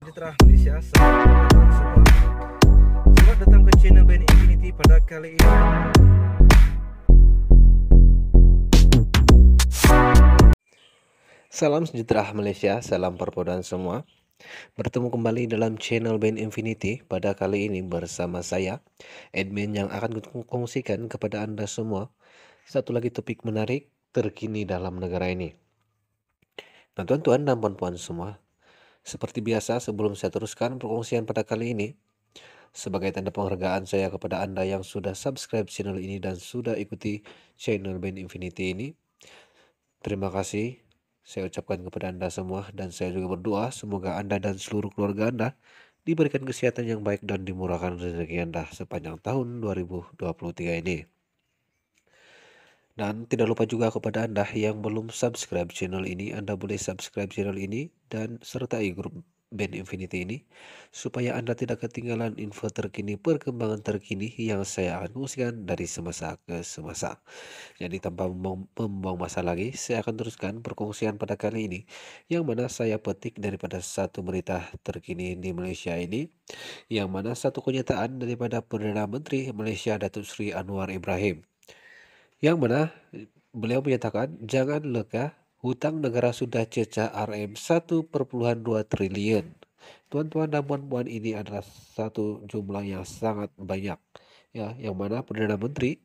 sejahtera Malaysia semua. Selamat datang ke channel Band Infinity pada kali ini. Salam sejahtera Malaysia, salam perpodan semua. Bertemu kembali dalam channel Band Infinity pada kali ini bersama saya, admin yang akan kongsikan kepada Anda semua satu lagi topik menarik terkini dalam negara ini. Nah tuan-tuan dan puan-puan semua, seperti biasa, sebelum saya teruskan perkongsian pada kali ini, sebagai tanda penghargaan saya kepada Anda yang sudah subscribe channel ini dan sudah ikuti channel Band Infinity ini, terima kasih saya ucapkan kepada Anda semua dan saya juga berdoa semoga Anda dan seluruh keluarga Anda diberikan kesehatan yang baik dan dimurahkan rezeki Anda sepanjang tahun 2023 ini. Dan tidak lupa juga kepada Anda yang belum subscribe channel ini, Anda boleh subscribe channel ini dan sertai grup band Infinity ini supaya Anda tidak ketinggalan info terkini, perkembangan terkini yang saya akan kongsikan dari semasa ke semasa. Jadi tanpa membuang masa lagi, saya akan teruskan perkongsian pada kali ini yang mana saya petik daripada satu berita terkini di Malaysia ini yang mana satu kenyataan daripada Perdana Menteri Malaysia Datuk Sri Anwar Ibrahim yang mana beliau menyatakan jangan lekah hutang negara sudah cecah RM 1,2 triliun. Tuan-tuan dan puan-puan ini adalah satu jumlah yang sangat banyak. Ya, yang mana Perdana Menteri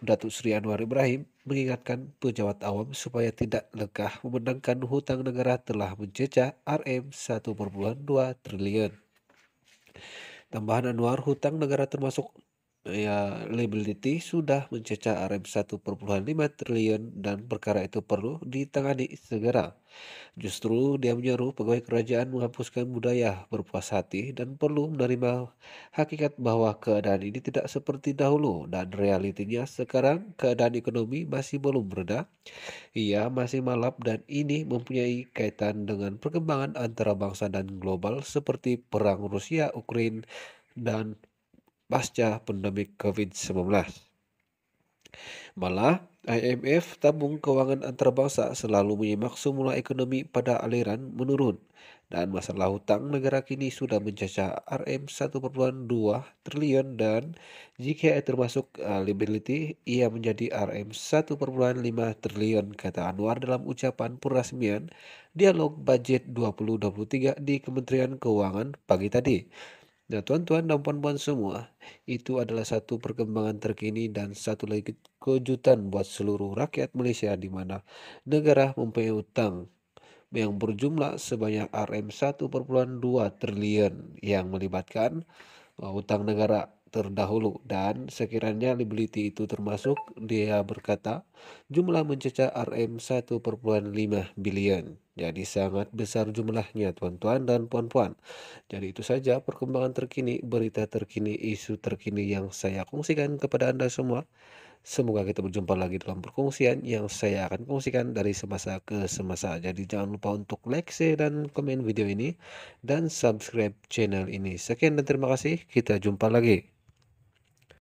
Datuk Sri Anwar Ibrahim mengingatkan pejabat awam supaya tidak lekah memenangkan hutang negara telah mencecah RM 1,2 triliun. Tambahan Anwar, hutang negara termasuk ya liability sudah mencecah rm 15 triliun dan perkara itu perlu ditangani segera. Justru dia menyeru pegawai kerajaan menghapuskan budaya berpuas hati dan perlu menerima hakikat bahwa keadaan ini tidak seperti dahulu dan realitinya sekarang keadaan ekonomi masih belum reda. Ia masih malap dan ini mempunyai kaitan dengan perkembangan antara bangsa dan global seperti perang Rusia, Ukraina, dan pasca pandemi COVID-19. Malah, IMF tabung keuangan antarabangsa selalu menyimak semula ekonomi pada aliran menurun dan masalah hutang negara kini sudah mencacah RM 1.2 triliun dan jika termasuk eh, liability ia menjadi RM 1.5 triliun kata Anwar dalam ucapan perasmian dialog budget 2023 di Kementerian Keuangan pagi tadi. Nah, tuan-tuan dan puan-puan semua, itu adalah satu perkembangan terkini dan satu lagi kejutan buat seluruh rakyat Malaysia di mana negara mempunyai utang yang berjumlah sebanyak RM 1.2 triliun yang melibatkan uh, utang negara terdahulu dan sekiranya liability itu termasuk dia berkata jumlah mencecah RM 1,5 bilion jadi sangat besar jumlahnya tuan-tuan dan puan-puan jadi itu saja perkembangan terkini berita terkini isu terkini yang saya kongsikan kepada anda semua Semoga kita berjumpa lagi dalam perkongsian yang saya akan kongsikan dari semasa ke semasa. Jadi jangan lupa untuk like, share, dan komen video ini. Dan subscribe channel ini. Sekian dan terima kasih. Kita jumpa lagi.